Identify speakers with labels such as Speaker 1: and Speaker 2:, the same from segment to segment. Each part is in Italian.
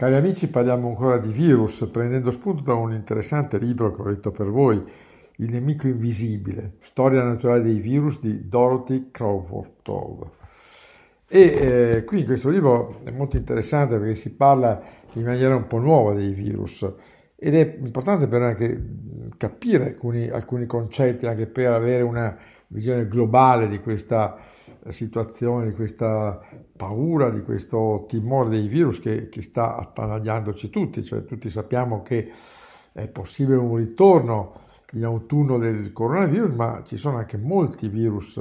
Speaker 1: Cari amici, parliamo ancora di virus, prendendo spunto da un interessante libro che ho letto per voi, Il nemico invisibile, storia naturale dei virus di Dorothy Crawford. E eh, qui in questo libro è molto interessante perché si parla in maniera un po' nuova dei virus ed è importante per anche capire alcuni, alcuni concetti, anche per avere una visione globale di questa situazione, di questa paura, di questo timore dei virus che, che sta attanagliandoci tutti, cioè tutti sappiamo che è possibile un ritorno in autunno del coronavirus, ma ci sono anche molti virus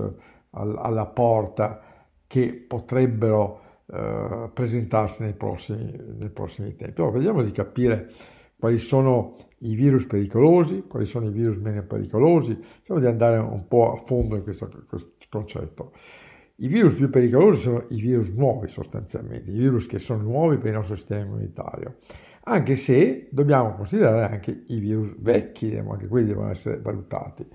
Speaker 1: all, alla porta che potrebbero eh, presentarsi nei prossimi, nei prossimi tempi. Allora, vediamo di capire quali sono i virus pericolosi, quali sono i virus meno pericolosi, cerchiamo di andare un po' a fondo in questo, questo concetto. I virus più pericolosi sono i virus nuovi sostanzialmente, i virus che sono nuovi per il nostro sistema immunitario, anche se dobbiamo considerare anche i virus vecchi, diciamo, anche quelli devono essere valutati.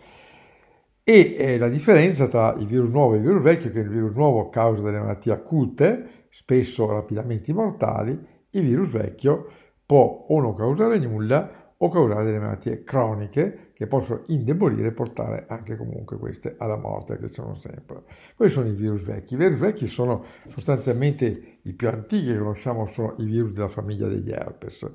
Speaker 1: E eh, la differenza tra i virus nuovi e i virus vecchi è che il virus nuovo causa delle malattie acute, spesso rapidamente mortali, il virus vecchio può o non causare nulla o causare delle malattie croniche che possono indebolire e portare anche comunque queste alla morte che sono sempre. Poi sono i virus vecchi. I virus vecchi sono sostanzialmente i più antichi che conosciamo, sono i virus della famiglia degli herpes.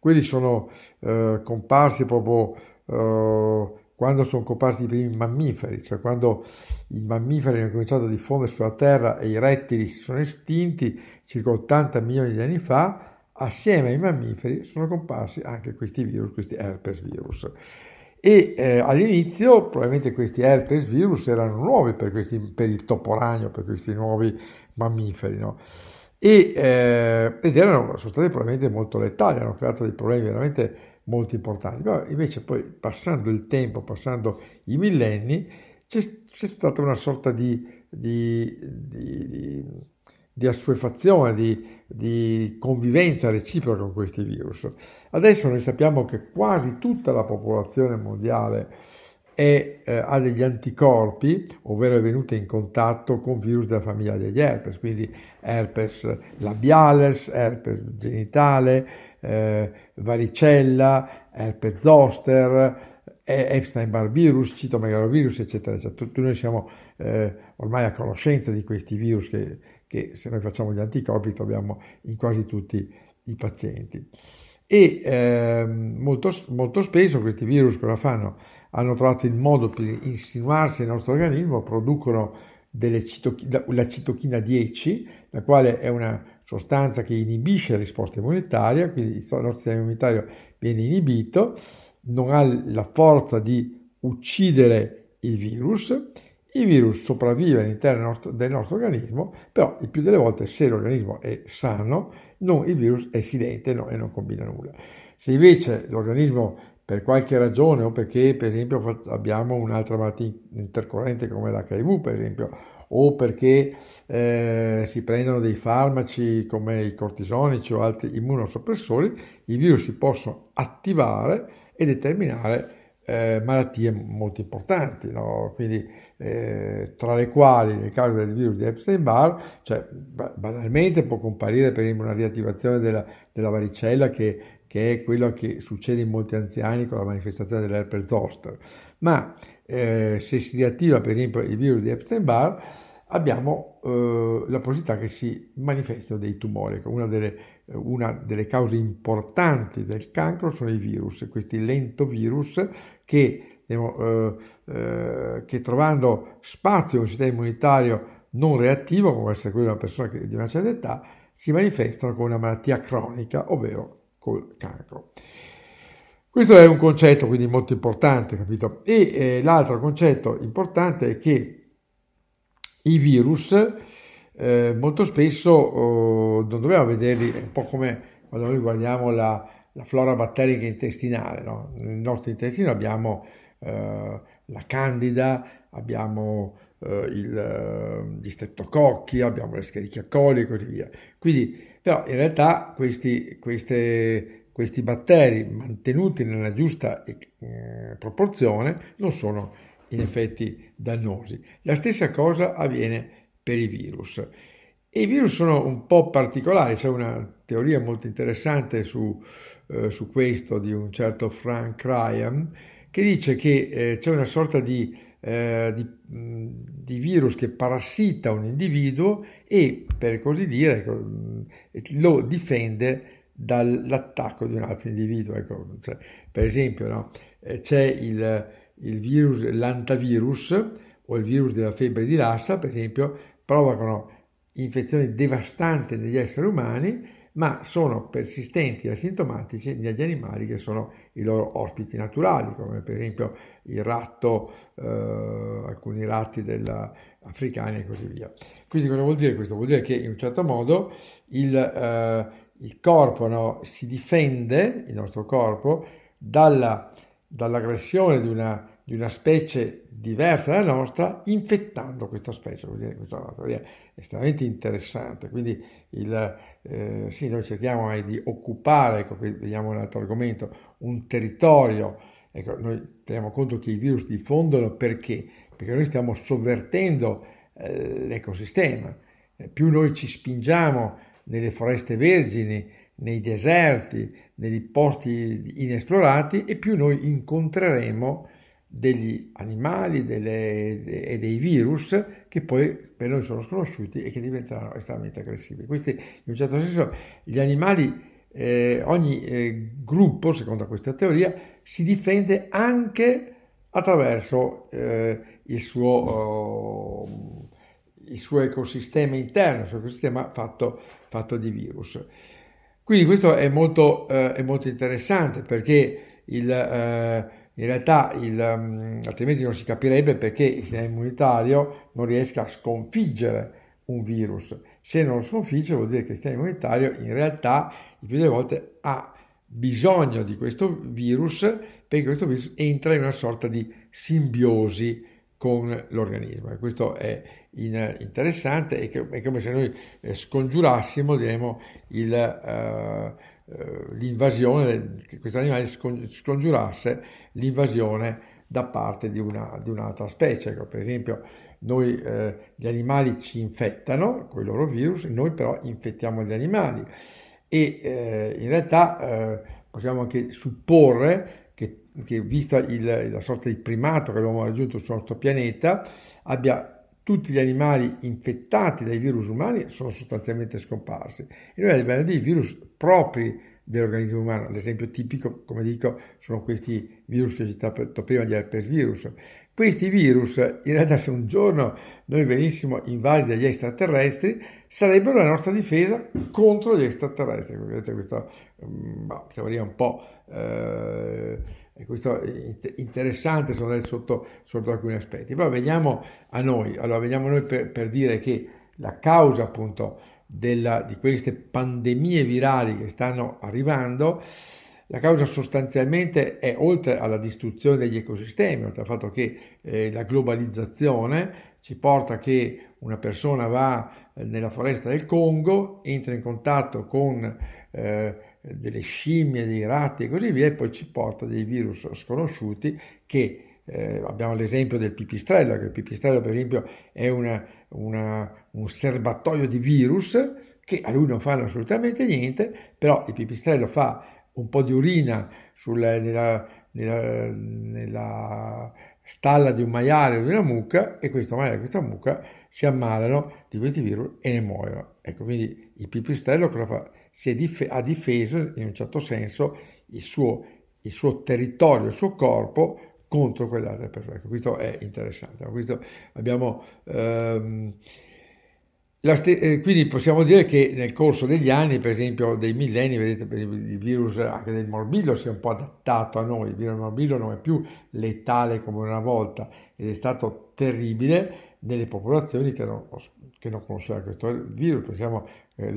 Speaker 1: Quelli sono eh, comparsi proprio eh, quando sono comparsi i primi mammiferi, cioè quando i mammiferi hanno cominciato a diffondere sulla Terra e i rettili si sono estinti circa 80 milioni di anni fa, assieme ai mammiferi sono comparsi anche questi virus, questi herpes virus e eh, all'inizio probabilmente questi herpes virus erano nuovi per, questi, per il toporagno, per questi nuovi mammiferi, no? e, eh, ed erano, sono stati probabilmente molto letali, hanno creato dei problemi veramente molto importanti, ma invece poi passando il tempo, passando i millenni, c'è, c'è stata una sorta di, di, di, di di assuefazione, di, di convivenza reciproca con questi virus. Adesso noi sappiamo che quasi tutta la popolazione mondiale è, eh, ha degli anticorpi, ovvero è venuta in contatto con virus della famiglia degli herpes, quindi herpes labiales, herpes genitale, eh, varicella, herpes zoster, Epstein-Barr virus, citomegalovirus, eccetera, eccetera. Tutti noi siamo eh, ormai a conoscenza di questi virus che, che se noi facciamo gli anticorpi troviamo in quasi tutti i pazienti. E eh, molto, molto spesso questi virus cosa fanno? Hanno trovato il modo per insinuarsi nel nostro organismo, producono citochina, la citochina 10, la quale è una sostanza che inibisce la risposta immunitaria, quindi il nostro sistema immunitario viene inibito, non ha la forza di uccidere il virus il virus sopravvive all'interno del nostro organismo, però il più delle volte se l'organismo è sano, non, il virus è silente no, e non combina nulla. Se invece l'organismo per qualche ragione o perché per esempio abbiamo un'altra malattia intercorrente come l'HIV per esempio o perché eh, si prendono dei farmaci come i cortisonici o altri immunosoppressori, i virus si possono attivare e determinare eh, malattie molto importanti, no? Quindi, eh, tra le quali nel caso del virus di Epstein-Barr, cioè, banalmente può comparire per esempio una riattivazione della, della varicella che, che, è quello che succede in molti anziani con la manifestazione dell'herpes zoster, ma eh, se si riattiva per esempio il virus di Epstein-Barr abbiamo eh, la possibilità che si manifestino dei tumori, ecco, una delle una delle cause importanti del cancro sono i virus, questi lentovirus che, diciamo, eh, eh, che trovando spazio in un sistema immunitario non reattivo, come può essere quello di una persona di una certa età, si manifestano con una malattia cronica, ovvero col cancro. Questo è un concetto quindi molto importante, capito? E eh, l'altro concetto importante è che i virus eh, molto spesso oh, non dobbiamo vederli, un po' come quando noi guardiamo la, la flora batterica intestinale, no? nel nostro intestino abbiamo eh, la candida, abbiamo eh, il, gli eh, streptococchi, abbiamo l'escherichia coli e così via. Quindi, però in realtà questi, queste, questi batteri mantenuti nella giusta eh, proporzione non sono in effetti dannosi. La stessa cosa avviene per i virus. E I virus sono un po' particolari, c'è una teoria molto interessante su, eh, su questo di un certo Frank Ryan che dice che eh, c'è una sorta di, eh, di, di, virus che parassita un individuo e per così dire ecco, lo difende dall'attacco di un altro individuo. Ecco, cioè, per esempio no, eh, c'è il, il virus, l'antavirus o il virus della febbre di Lassa, per esempio, provocano infezioni devastanti negli esseri umani, ma sono persistenti e asintomatici negli animali che sono i loro ospiti naturali, come per esempio il ratto, eh, alcuni ratti africani e così via. Quindi cosa vuol dire questo? Vuol dire che in un certo modo il, eh, il corpo no, si difende, il nostro corpo, dalla, dall'aggressione di una di una specie diversa dalla nostra, infettando questa specie. Quindi questa è una teoria estremamente interessante. Quindi il, eh, sì, noi cerchiamo eh, di occupare, ecco, vediamo un altro argomento, un territorio. Ecco, noi teniamo conto che i virus diffondono perché? Perché noi stiamo sovvertendo eh, l'ecosistema. Eh, più noi ci spingiamo nelle foreste vergini, nei deserti, nei posti inesplorati, e più noi incontreremo degli animali delle, e dei virus che poi per noi sono sconosciuti e che diventeranno estremamente aggressivi. Questi, in un certo senso, gli animali, eh, ogni eh, gruppo, secondo questa teoria, si difende anche attraverso eh, il, suo, oh, il, suo, ecosistema interno, il suo ecosistema fatto, fatto di virus. Quindi questo è molto, eh, è molto interessante perché il eh, in realtà il, mm, altrimenti non si capirebbe perché il sistema immunitario non riesca a sconfiggere un virus. Se non lo sconfigge vuol dire che il sistema immunitario in realtà il più delle volte ha bisogno di questo virus perché questo virus entra in una sorta di simbiosi con l'organismo. E questo è interessante, è, come se noi eh, scongiurassimo diremo, il... Eh, eh, l'invasione, che questo animale scongiurasse l'invasione da parte di, una, di un'altra specie. Per esempio, noi eh, gli animali ci infettano con i loro virus, noi però infettiamo gli animali e eh, in realtà eh, possiamo anche supporre che, che vista il, la sorta di primato che abbiamo raggiunto sul nostro pianeta, abbia tutti gli animali infettati dai virus umani sono sostanzialmente scomparsi e noi abbiamo dei virus propri dell'organismo umano. L'esempio tipico, come dico, sono questi virus che ho citato prima, gli herpes virus, questi virus, in realtà se un giorno noi venissimo invasi dagli extraterrestri, sarebbero la nostra difesa contro gli extraterrestri. Vedete questa mm, um, teoria un po' eh, interessante, sono sotto, sotto, alcuni aspetti. Ma veniamo a noi, allora veniamo a noi per, per dire che la causa appunto della, di queste pandemie virali che stanno arrivando la causa sostanzialmente è, oltre alla distruzione degli ecosistemi, oltre al fatto che eh, la globalizzazione ci porta che una persona va eh, nella foresta del Congo, entra in contatto con eh, delle scimmie, dei ratti e così via, e poi ci porta dei virus sconosciuti che eh, abbiamo l'esempio del pipistrello, che il pipistrello per esempio è una, una, un serbatoio di virus che a lui non fanno assolutamente niente, però il pipistrello fa un po' di urina sulla, nella, nella, nella stalla di un maiale o di una mucca e questo maiale e questa mucca si ammalano di questi virus e ne muoiono. Ecco, quindi il pipistrello cosa fa? Si dif- ha difeso in un certo senso il suo, il suo territorio, il suo corpo contro quell'altra persona. Ecco, questo è interessante. Questo abbiamo... Ehm, Ste- eh, quindi possiamo dire che nel corso degli anni, per esempio dei millenni, vedete il virus anche del morbillo si è un po' adattato a noi, il virus del morbillo non è più letale come una volta ed è stato terribile nelle popolazioni che non, che non conoscevano questo virus, pensiamo eh,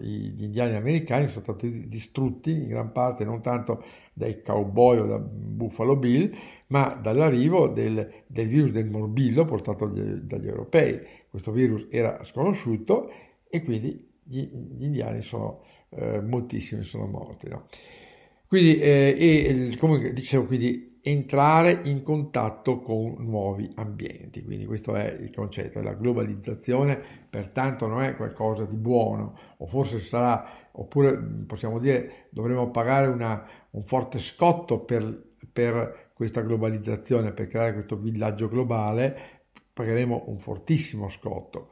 Speaker 1: gli indiani americani sono stati distrutti in gran parte non tanto dai cowboy o da Buffalo Bill, ma dall'arrivo del, del virus del morbillo portato dagli europei. Questo virus era sconosciuto e quindi gli, gli indiani sono eh, moltissimi, sono morti. No? Quindi, eh, e, come dicevo, quindi entrare in contatto con nuovi ambienti, quindi questo è il concetto, la globalizzazione pertanto non è qualcosa di buono, o forse sarà, oppure possiamo dire dovremo pagare una, un forte scotto per, per questa globalizzazione, per creare questo villaggio globale, pagheremo un fortissimo scotto.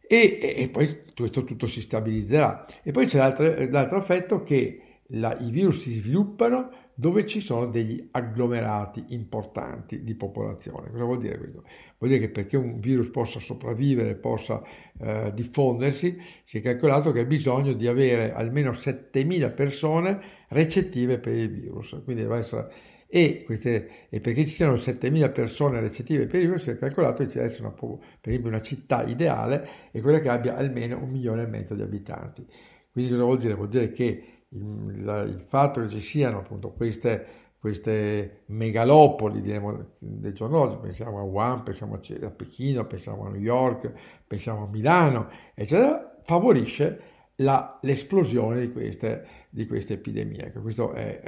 Speaker 1: E, e, e poi questo tutto si stabilizzerà. E poi c'è l'altro, l'altro effetto che la, i virus si sviluppano dove ci sono degli agglomerati importanti di popolazione. Cosa vuol dire questo? Vuol dire che perché un virus possa sopravvivere, possa eh, diffondersi, si è calcolato che ha bisogno di avere almeno 7.000 persone recettive per il virus, quindi deve essere e, queste, e perché ci siano 7.000 persone recettive per il virus si è calcolato che ci deve essere una, per esempio una città ideale e quella che abbia almeno un milione e mezzo di abitanti. Quindi cosa vuol dire? Vuol dire che il, la, il fatto che ci siano appunto queste queste megalopoli diremo, del giorno d'oggi, pensiamo a Wuhan, pensiamo a Pechino, pensiamo a New York, pensiamo a Milano, eccetera, favorisce la, l'esplosione di, queste, di questa epidemia, ecco, questo è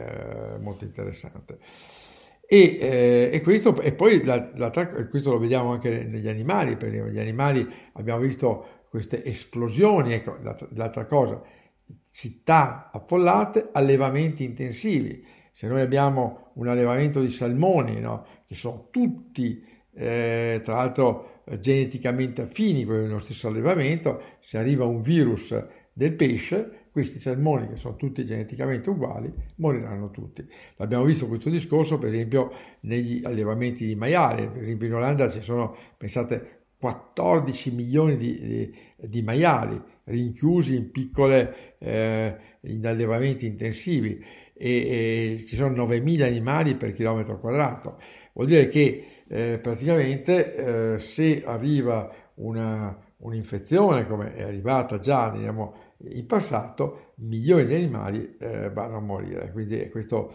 Speaker 1: eh, molto interessante. E, eh, e, questo, e poi la, la, questo lo vediamo anche negli animali, perché negli animali abbiamo visto queste esplosioni, ecco, l'altra cosa, città affollate, allevamenti intensivi. Se noi abbiamo un allevamento di salmoni, no, che sono tutti, eh, tra l'altro, eh, geneticamente affini con il nostro allevamento, se arriva un virus del pesce, questi salmoni che sono tutti geneticamente uguali, moriranno tutti. L'abbiamo visto questo discorso per esempio negli allevamenti di maiale, per esempio in Olanda ci sono, pensate, 14 milioni di, di, di maiali rinchiusi in piccole eh, in allevamenti intensivi e, e ci sono 9.000 animali per chilometro quadrato. Vuol dire che eh, praticamente eh, se arriva una, un'infezione come è arrivata già, diciamo, in passato milioni di animali eh, vanno a morire. Quindi è questo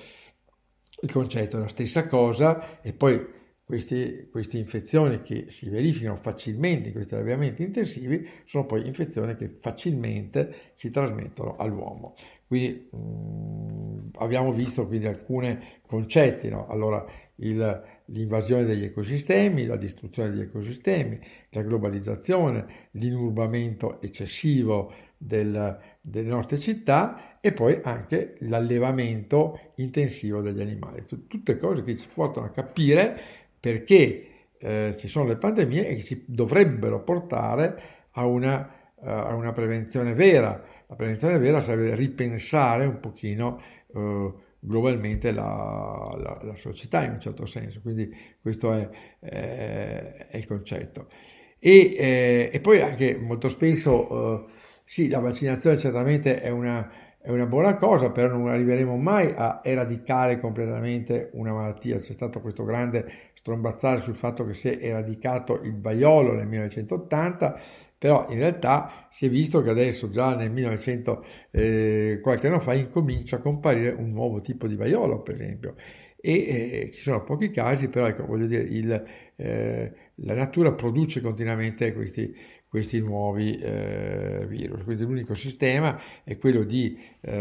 Speaker 1: il concetto, è la stessa cosa e poi questi, queste infezioni che si verificano facilmente in questi allevamenti intensivi sono poi infezioni che facilmente si trasmettono all'uomo. Quindi mh, mm, abbiamo visto quindi alcuni concetti, no? allora, il, l'invasione degli ecosistemi, la distruzione degli ecosistemi, la globalizzazione, l'inurbamento eccessivo, del, delle nostre città e poi anche l'allevamento intensivo degli animali. Tut- tutte cose che ci portano a capire perché eh, ci sono le pandemie e che ci dovrebbero portare a una, uh, a una, prevenzione vera. La prevenzione vera sarebbe ripensare un pochino uh, globalmente la, la, la, società in un certo senso, quindi questo è, eh, è il concetto. E, eh, e, poi anche molto spesso eh, sì, la vaccinazione certamente è una, è una buona cosa, però non arriveremo mai a eradicare completamente una malattia. C'è stato questo grande strombazzare sul fatto che si è eradicato il vaiolo nel 1980, però in realtà si è visto che adesso già nel 1900, eh, qualche anno fa, incomincia a comparire un nuovo tipo di vaiolo, per esempio. E eh, ci sono pochi casi, però ecco, voglio dire, il, eh, la natura produce continuamente questi, questi nuovi eh, virus. Quindi l'unico sistema è quello di, eh,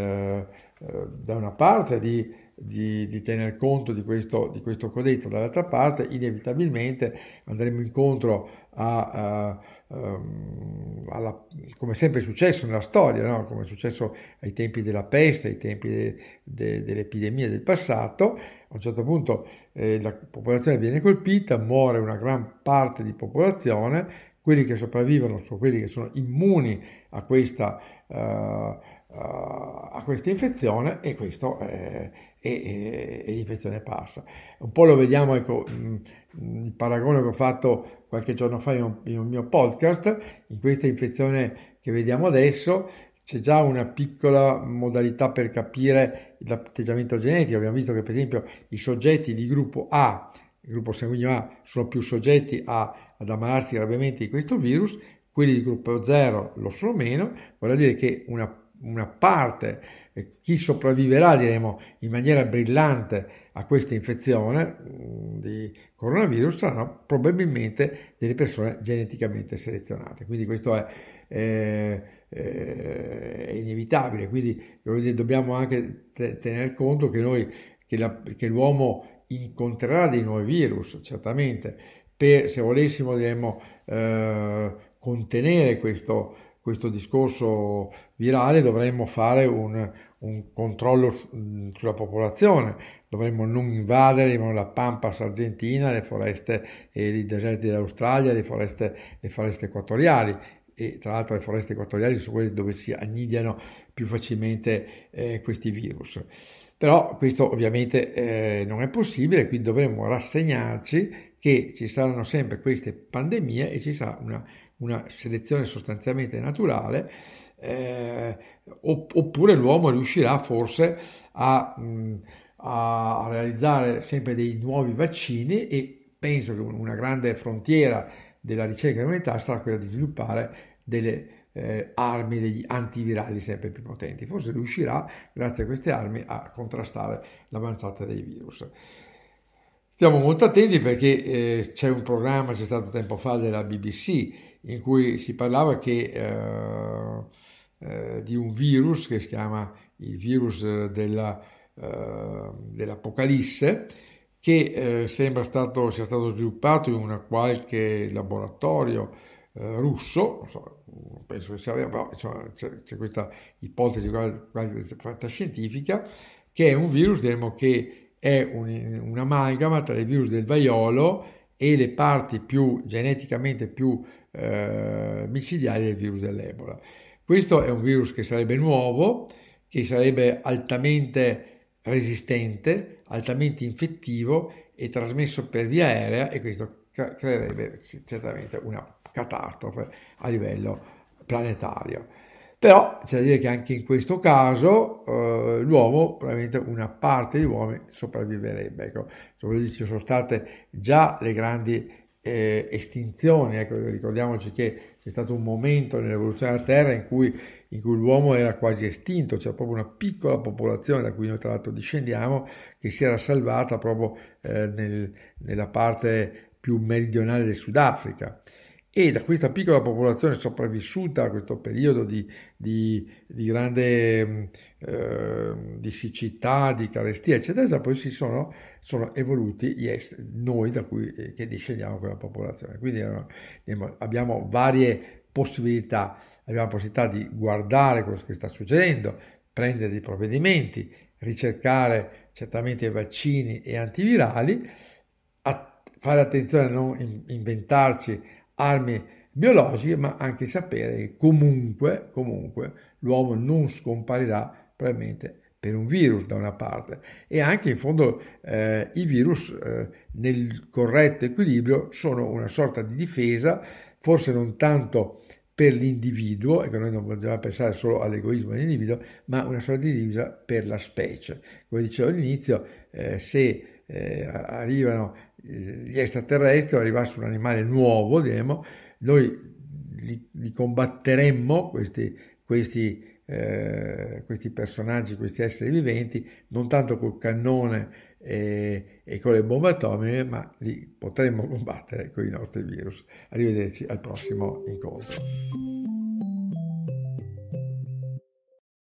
Speaker 1: eh, da una parte, di, di, di tener conto di questo, di questo codetto, dall'altra parte inevitabilmente andremo incontro a, a ehm, alla, come sempre è successo nella storia, no? come è successo ai tempi della peste, ai tempi de, de, dell'epidemia del passato, a un certo punto eh, la popolazione viene colpita, muore una gran parte di popolazione quelli che sopravvivono sono quelli che sono immuni a questa, uh, uh, a questa infezione e, questo, eh, e, eh, e l'infezione passa. Un po' lo vediamo, ecco, mh, mm, il paragone che ho fatto qualche giorno fa in un, in un mio podcast, in questa infezione che vediamo adesso, c'è già una piccola modalità per capire l'atteggiamento genetico. Abbiamo visto che per esempio i soggetti di gruppo A, il gruppo sanguigno A, sono più soggetti a ad ammalarsi gravemente di questo virus, quelli di gruppo 0 lo sono meno, vuol dire che una, una parte, eh, chi sopravviverà diremo in maniera brillante a questa infezione mm, di coronavirus saranno probabilmente delle persone geneticamente selezionate. Quindi questo è... Eh, è inevitabile, quindi dobbiamo anche tener conto che, noi, che, la, che l'uomo incontrerà dei nuovi virus, certamente, per, se volessimo diremmo, eh, contenere questo, questo, discorso virale dovremmo fare un, un controllo su, sulla popolazione, dovremmo non invadere la pampas argentina, le foreste e i deserti dell'Australia, le foreste, le foreste equatoriali e tra l'altro le foreste equatoriali sono quelle dove si annidiano più facilmente eh, questi virus. Però questo ovviamente eh, non è possibile, quindi dovremmo rassegnarci che ci saranno sempre queste pandemie e ci sarà una, una selezione sostanzialmente naturale, eh, oppure l'uomo riuscirà forse mm, a, a, realizzare sempre dei nuovi vaccini e penso che una grande frontiera della ricerca dell'umanità sarà quella di sviluppare delle eh, armi, degli antivirali sempre più potenti. Forse riuscirà, grazie a queste armi, a contrastare l'avanzata dei virus. Stiamo molto attenti perché eh, c'è un programma, c'è stato tempo fa della BBC, in cui si parlava che, eh, eh, di un virus che si chiama il virus eh, della, eh, dell'Apocalisse, che eh, sembra stato, sia stato sviluppato in un qualche laboratorio russo, so, penso che sia però insomma, c'è, c'è, questa ipotesi fantascientifica, che è un virus diciamo, che è un'amalgama un tra il virus del vaiolo e le parti più geneticamente più eh, micidiali del virus dell'ebola. Questo è un virus che sarebbe nuovo, che sarebbe altamente resistente, altamente infettivo e trasmesso per via aerea e questo creerebbe certamente una catastrofe a livello planetario. Però c'è da dire che anche in questo caso eh, l'uomo, probabilmente una parte di uomini sopravviverebbe. Ecco, ci sono state già le grandi eh, estinzioni, ecco, ricordiamoci che c'è stato un momento nell'evoluzione della Terra in cui, in cui l'uomo era quasi estinto, c'era proprio una piccola popolazione da cui noi tra l'altro discendiamo che si era salvata proprio eh, nel, nella parte più meridionale del Sudafrica e da questa piccola popolazione sopravvissuta a questo periodo di, di, di grande eh, di siccità, di carestia, eccetera, poi si sono, sono evoluti yes, noi da cui, eh, che discendiamo quella popolazione. Quindi eh, abbiamo varie possibilità, abbiamo la possibilità di guardare quello che sta succedendo, prendere dei provvedimenti, ricercare certamente vaccini e antivirali, fare attenzione a non inventarci armi biologiche, ma anche sapere che comunque, comunque l'uomo non scomparirà probabilmente per un virus da una parte e anche in fondo eh, i virus eh, nel corretto equilibrio sono una sorta di difesa, forse non tanto per l'individuo, e noi non dobbiamo pensare solo all'egoismo dell'individuo, ma una sorta di divisa per la specie. Come dicevo all'inizio, eh, se eh, arrivano gli extraterrestri o arrivasse un animale nuovo, diremmo, noi li, li combatteremmo questi, questi, eh, questi, personaggi, questi esseri viventi, non tanto col cannone e, e con le bombe atomiche, ma li potremmo combattere con i nostri virus. Arrivederci al prossimo incontro.